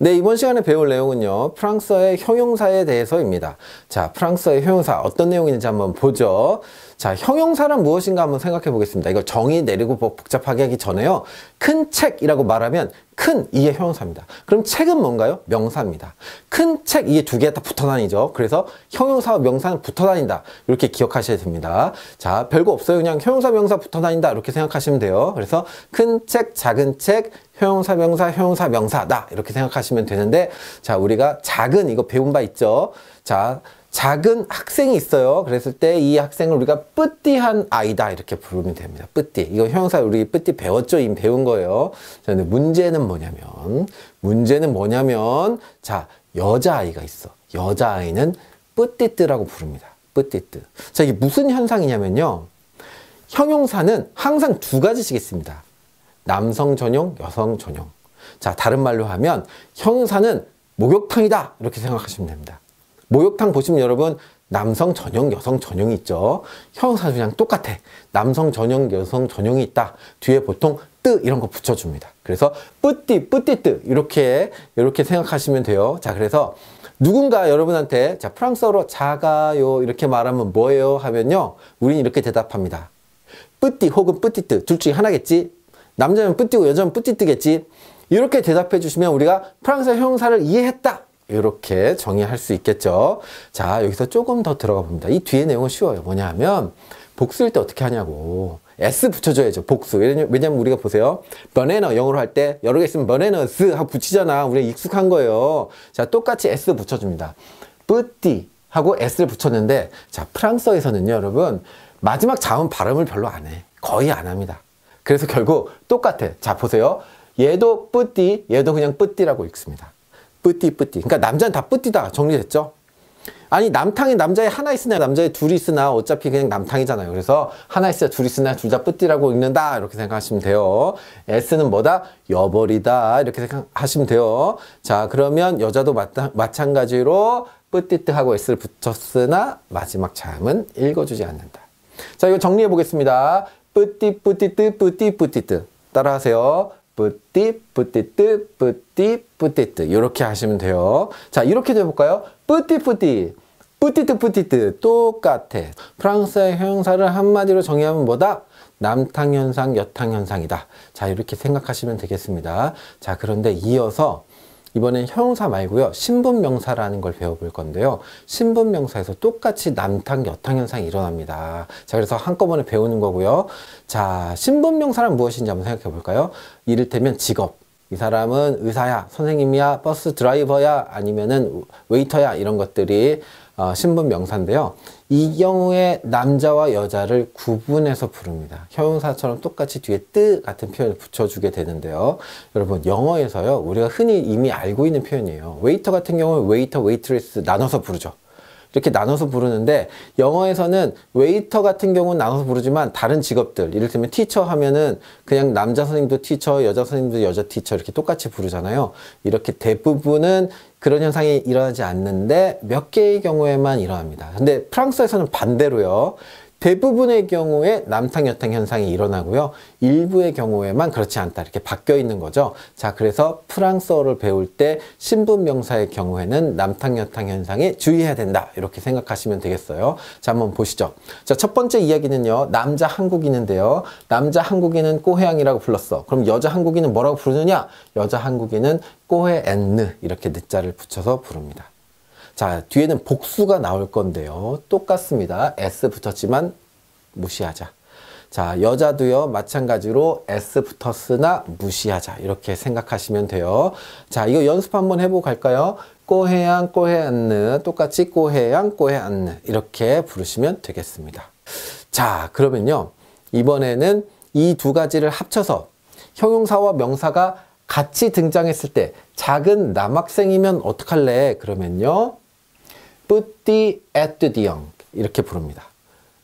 네, 이번 시간에 배울 내용은요. 프랑스어의 형용사에 대해서입니다. 자, 프랑스어의 형용사 어떤 내용인지 한번 보죠. 자, 형용사란 무엇인가 한번 생각해 보겠습니다. 이걸 정의 내리고 복잡하게 하기 전에요. 큰 책이라고 말하면 큰 이의 형용사입니다. 그럼 책은 뭔가요? 명사입니다. 큰 책 이게 두 개 다 붙어 다니죠. 그래서 형용사와 명사는 붙어 다닌다. 이렇게 기억하셔야 됩니다. 자, 별거 없어요. 그냥 형용사, 명사 붙어 다닌다. 이렇게 생각하시면 돼요. 그래서 큰 책, 작은 책, 형용사, 명사, 형용사, 명사다. 이렇게 생각하시면 되는데 자, 우리가 작은 이거 배운 바 있죠. 자, 작은 학생이 있어요. 그랬을 때 이 학생을 우리가 뿌띠한 아이다 이렇게 부르면 됩니다. 뿌띠. 이거 형용사 우리 뿌띠 배웠죠? 이미 배운 거예요. 그런데 문제는 뭐냐면 문제는 뭐냐면 자 여자아이가 있어. 여자아이는 뿌띠뜨라고 부릅니다. 뿌띠뜨. 자 이게 무슨 현상이냐면요. 형용사는 항상 두 가지씩 있습니다. 남성 전용, 여성 전용. 자 다른 말로 하면 형용사는 목욕탕이다 이렇게 생각하시면 됩니다. 목욕탕 보시면 여러분 남성 전용, 여성 전용이 있죠. 형용사수량 똑같아. 남성 전용, 여성 전용이 있다. 뒤에 보통 뜨 이런 거 붙여줍니다. 그래서 뿌띠, 뿌띠뜨 이렇게 이렇게 생각하시면 돼요. 자, 그래서 누군가 여러분한테 자 프랑스어로 자가요 이렇게 말하면 뭐예요 하면요, 우린 이렇게 대답합니다. 뿌띠 혹은 뿌띠뜨 둘 중에 하나겠지. 남자면 뿌띠고 여자면 뿌띠뜨겠지. 이렇게 대답해 주시면 우리가 프랑스어 형사를 이해했다 이렇게 정의할 수 있겠죠. 자, 여기서 조금 더 들어가 봅니다. 이 뒤에 내용은 쉬워요. 뭐냐 하면 복수일 때 어떻게 하냐고. s 붙여줘야죠. 복수. 왜냐면 우리가 보세요. 번에너 영어로 할 때 여러 개 있으면 번에너스 하고 붙이잖아. 우리가 익숙한 거예요. 자, 똑같이 s 붙여줍니다. 뿌띠 하고 s를 붙였는데 자, 프랑스어에서는요, 여러분 마지막 자음 발음을 별로 안 해. 거의 안 합니다. 그래서 결국 똑같아. 자, 보세요. 얘도 뿌띠, 얘도 그냥 뿌띠라고 읽습니다. 뿌띠 뿌띠 그러니까 남자는 다 뿌띠다 정리됐죠 아니 남탕에 남자에 하나 있으나 남자에 둘이 있으나 어차피 그냥 남탕이잖아요 그래서 하나 있으나 둘이 있으나 둘 다 뿌띠라고 읽는다 이렇게 생각하시면 돼요 S는 뭐다? 여벌이다 이렇게 생각하시면 돼요 자 그러면 여자도 마 마찬가지로 뿌띠뜨하고 S를 붙였으나 마지막 자음은 읽어주지 않는다 자 이거 정리해 보겠습니다 뿌띠뿌띠뜨 뿌띠뿌띠뜨 따라하세요 뿌띠, 뿌띠뜨, 뿌띠, 뿌띠뜨. 이렇게 하시면 돼요. 자, 이렇게도 해볼까요? 뿌띠, 뿌띠. 뿌띠뜨, 뿌띠뜨. 똑같아. 프랑스의 형용사를 한마디로 정의하면 뭐다? 남탕현상, 여탕현상이다. 자, 이렇게 생각하시면 되겠습니다. 자, 그런데 이어서 이번엔 형용사 말고요. 신분명사라는 걸 배워볼 건데요. 신분명사에서 똑같이 남탕, 여탕 현상이 일어납니다. 자, 그래서 한꺼번에 배우는 거고요. 자, 신분명사란 무엇인지 한번 생각해 볼까요? 이를테면 직업. 이 사람은 의사야, 선생님이야, 버스 드라이버야, 아니면은 웨이터야 이런 것들이 어, 신분 명사인데요. 이 경우에 남자와 여자를 구분해서 부릅니다. 형용사처럼 똑같이 뒤에 뜨 같은 표현을 붙여주게 되는데요. 여러분 영어에서요 우리가 흔히 이미 알고 있는 표현이에요. 웨이터 같은 경우는 웨이터, 웨이트리스 나눠서 부르죠. 이렇게 나눠서 부르는데 영어에서는 웨이터 같은 경우는 나눠서 부르지만 다른 직업들 이를테면 티처 하면은 그냥 남자 선생님도 티처 여자 선생님도 여자 티처 이렇게 똑같이 부르잖아요 이렇게 대부분은 그런 현상이 일어나지 않는데 몇 개의 경우에만 일어납니다 근데 프랑스에서는 반대로요 대부분의 경우에 남탕여탕 현상이 일어나고요. 일부의 경우에만 그렇지 않다. 이렇게 바뀌어 있는 거죠. 자, 그래서 프랑스어를 배울 때 신분 명사의 경우에는 남탕여탕 현상에 주의해야 된다. 이렇게 생각하시면 되겠어요. 자, 한번 보시죠. 자, 첫 번째 이야기는요. 남자 한국인인데요. 남자 한국인은 꼬해양이라고 불렀어. 그럼 여자 한국인은 뭐라고 부르느냐? 여자 한국인은 꼬해앤느 이렇게 늦 자를 붙여서 부릅니다. 자, 뒤에는 복수가 나올 건데요. 똑같습니다. s 붙었지만 무시하자. 자, 여자도요, 마찬가지로 S 붙었으나 무시하자. 이렇게 생각하시면 돼요. 자, 이거 연습 한번 해보고 갈까요? 꼬해양, 꼬해안느. 똑같이 꼬해양, 꼬해안느. 이렇게 부르시면 되겠습니다. 자, 그러면요. 이번에는 이 두 가지를 합쳐서 형용사와 명사가 같이 등장했을 때 작은 남학생이면 어떡할래? 그러면요. 뿌띠 에뜨디영 이렇게 부릅니다.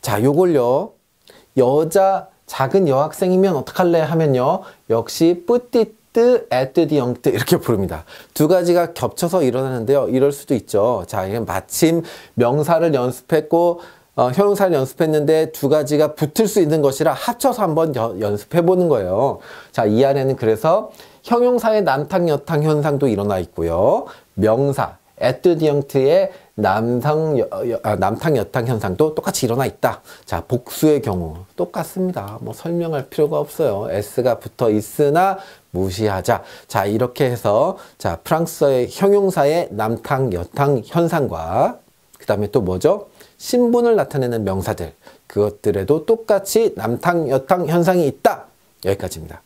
자, 요걸요. 여자 작은 여학생이면 어떡할래 하면요. 역시 뿌띠뜨 에뜨디영뜨 이렇게 부릅니다. 두 가지가 겹쳐서 일어나는데요. 이럴 수도 있죠. 자, 이건 마침 명사를 연습했고 어, 형용사를 연습했는데 두 가지가 붙을 수 있는 것이라 합쳐서 한번 여, 연습해 보는 거예요. 자, 이 안에는 그래서 형용사의 남탕 여탕 현상도 일어나 있고요. 명사, 에뜨디형트의 남상, 여, 아, 남탕 여탕 현상도 똑같이 일어나 있다. 자, 복수의 경우 똑같습니다. 뭐 설명할 필요가 없어요. s가 붙어 있으나 무시하자. 자, 이렇게 해서 자, 프랑스어의 형용사의 남탕 여탕 현상과 그 다음에 또 뭐죠? 신분을 나타내는 명사들 그것들에도 똑같이 남탕 여탕 현상이 있다. 여기까지입니다.